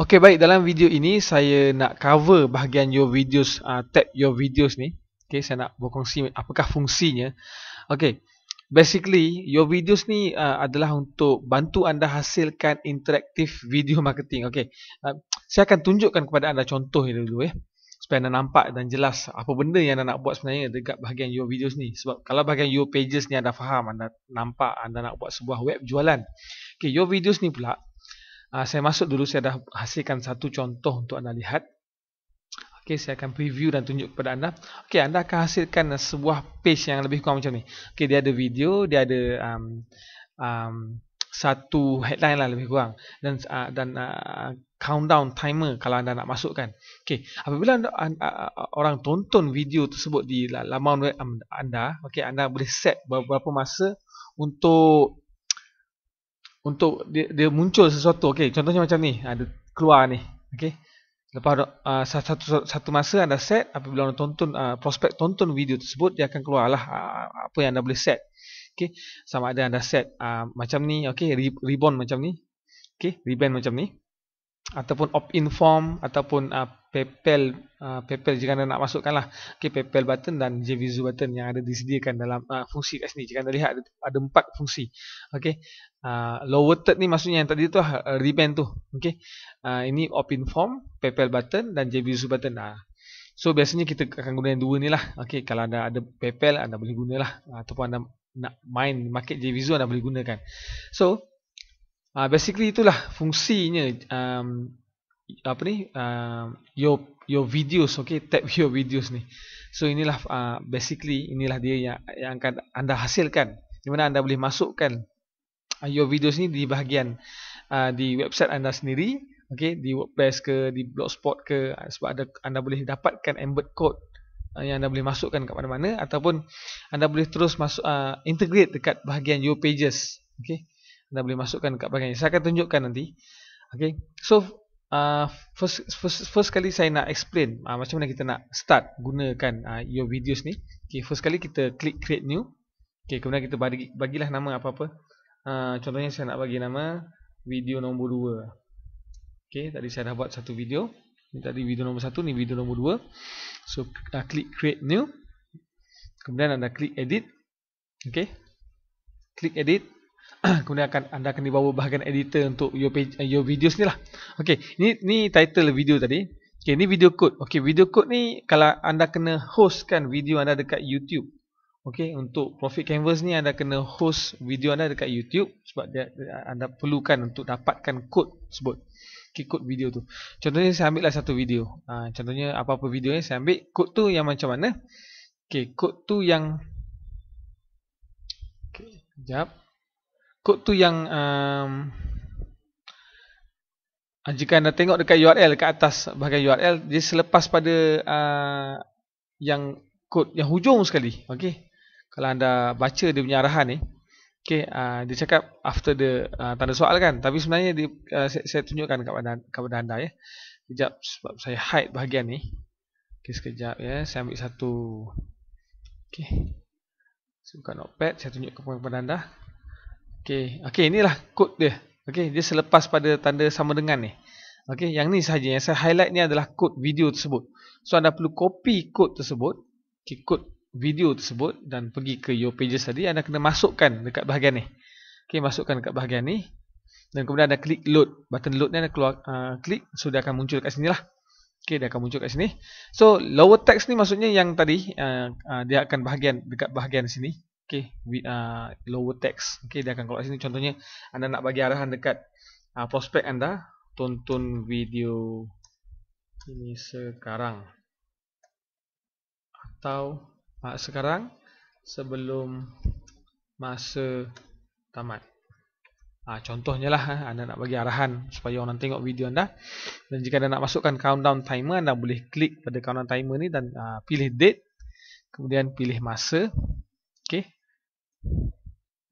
Okey baik dalam video ini saya nak cover bahagian your videos uh, ah, tab your videos ni. Okey saya nak berkongsi apakah fungsinya. Okey. Basically your videos ni uh, adalah untuk bantu anda hasilkan interaktif video marketing. Okey. Uh, saya akan tunjukkan kepada anda contoh dulu, dulu eh. ya. Supaya anda nampak dan jelas apa benda yang anda nak buat sebenarnya dekat bahagian your videos ni. Sebab kalau bahagian your pages ni anda faham, anda nampak anda nak buat sebuah web jualan. Okey, your videos ni pula Uh, saya masuk dulu, saya dah hasilkan satu contoh untuk anda lihat. Okey, saya akan preview dan tunjuk kepada anda. Okey, anda akan hasilkan sebuah page yang lebih kurang macam ni. Okey, dia ada video, dia ada um, um, satu headline lah lebih kurang. Dan uh, dan uh, countdown, timer kalau anda nak masukkan. Okey, apabila anda, uh, orang tonton video tersebut di laman web um, anda, okay, anda boleh set beberapa masa untuk untuk dia, dia muncul sesuatu. Okey, contohnya macam ni. Ada ah, keluar ni. Okey. Lepas uh, satu satu masa anda set apabila anda tonton uh, prospek tonton video tersebut dia akan keluarlah uh, apa yang anda boleh set. Okey. Sama ada anda set uh, macam ni, okey, ribbon macam ni. Okey, ribbon macam ni ataupun opt-in form ataupun uh, PayPal uh, PayPal jika anda nak lah, okay PayPal button dan JVZ button yang ada disediakan dalam uh, fungsi kat sini jika anda lihat ada, empat fungsi okey uh, lower third ni maksudnya yang tadi tu uh, repayment tu okey uh, ini opt-in form PayPal button dan JVZ button ah so biasanya kita akan guna yang dua ni lah okey kalau anda ada PayPal anda boleh gunalah uh, ataupun anda nak main market JVZ anda boleh gunakan so uh, basically itulah fungsinya um, apa ni uh, your your videos okay tab your videos ni so inilah uh, basically inilah dia yang yang akan anda hasilkan di mana anda boleh masukkan uh, your videos ni di bahagian uh, di website anda sendiri okay di WordPress ke di Blogspot ke sebab ada anda boleh dapatkan embed code yang anda boleh masukkan ke mana-mana ataupun anda boleh terus masuk uh, integrate dekat bahagian your pages okey anda boleh masukkan kat bahagian ini. Saya akan tunjukkan nanti. Okay. So, uh, first, first, first kali saya nak explain uh, macam mana kita nak start gunakan uh, your videos ni. Okay, first kali kita klik create new. Okay, kemudian kita bagi, bagilah nama apa-apa. Uh, contohnya saya nak bagi nama video nombor 2. Okay, tadi saya dah buat satu video. Ini tadi video nombor 1, ni video nombor 2. So, uh, klik create new. Kemudian anda klik edit. Okay. Klik edit. kemudian akan anda akan dibawa bahagian editor untuk your page, eh, your videos ni lah. Okay, ni ni title video tadi. Okay, ni video code. Okay, video code ni kalau anda kena hostkan video anda dekat YouTube. Okay, untuk profit canvas ni anda kena host video anda dekat YouTube sebab dia, anda perlukan untuk dapatkan code sebut Okey, code video tu. Contohnya saya ambil lah satu video. Ha, contohnya apa-apa video ni saya ambil kod tu yang macam mana? Okay, code tu yang Okey, jap kod tu yang um, jika anda tengok dekat URL ke atas bahagian URL dia selepas pada uh, yang kod yang hujung sekali okey kalau anda baca dia punya arahan ni okey uh, dia cakap after the uh, tanda soal kan tapi sebenarnya dia, uh, saya, saya tunjukkan kepada kepada anda ya sekejap sebab saya hide bahagian ni okey sekejap ya saya ambil satu okey saya buka notepad saya tunjuk kepada anda Okey, okey inilah kod dia. Okey, dia selepas pada tanda sama dengan ni. Okey, yang ni sahaja yang saya highlight ni adalah kod video tersebut. So anda perlu copy kod tersebut, okay, kod video tersebut dan pergi ke your pages tadi anda kena masukkan dekat bahagian ni. Okey, masukkan dekat bahagian ni dan kemudian anda klik load. Button load ni anda keluar uh, klik so dia akan muncul dekat lah. Okey, dia akan muncul kat sini. So lower text ni maksudnya yang tadi uh, uh, dia akan bahagian dekat bahagian sini okay, with, uh, lower text. Okay, dia akan keluar sini. Contohnya, anda nak bagi arahan dekat uh, prospek anda, tonton video ini sekarang. Atau uh, sekarang, sebelum masa tamat. Ha, contohnya lah eh, anda nak bagi arahan supaya orang tengok video anda dan jika anda nak masukkan countdown timer anda boleh klik pada countdown timer ni dan ha, pilih date kemudian pilih masa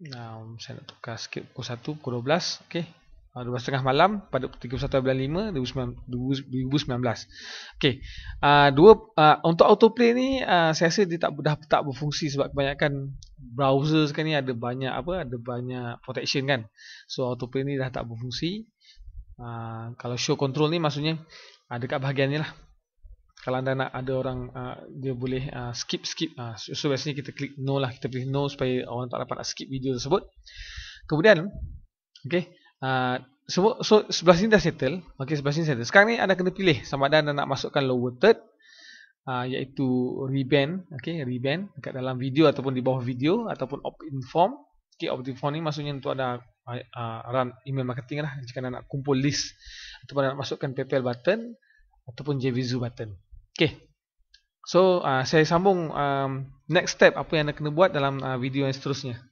Nah, saya nak tukar sikit pukul 1, pukul 12. Okey. Uh, ah, 12.30 malam pada 31 bulan 5 2019. Okey. Uh, dua uh, untuk autoplay ni uh, saya rasa dia tak dah tak berfungsi sebab kebanyakan browser sekarang ni ada banyak apa ada banyak protection kan. So autoplay ni dah tak berfungsi. Uh, kalau show control ni maksudnya ada uh, dekat bahagian ni lah kalau anda nak ada orang uh, dia boleh uh, skip skip uh, so, biasanya kita klik no lah kita pilih no supaya orang tak dapat skip video tersebut kemudian ok uh, so, so sebelah sini dah settle ok sebelah sini settle sekarang ni anda kena pilih sama ada anda nak masukkan lower third uh, iaitu reband ok reband kat dalam video ataupun di bawah video ataupun opt-in form ok opt-in form ni maksudnya untuk ada uh, run email marketing lah jika anda nak kumpul list ataupun nak masukkan paypal button ataupun JVZoo button Okay. So, uh, saya sambung um, next step apa yang anda kena buat dalam uh, video yang seterusnya.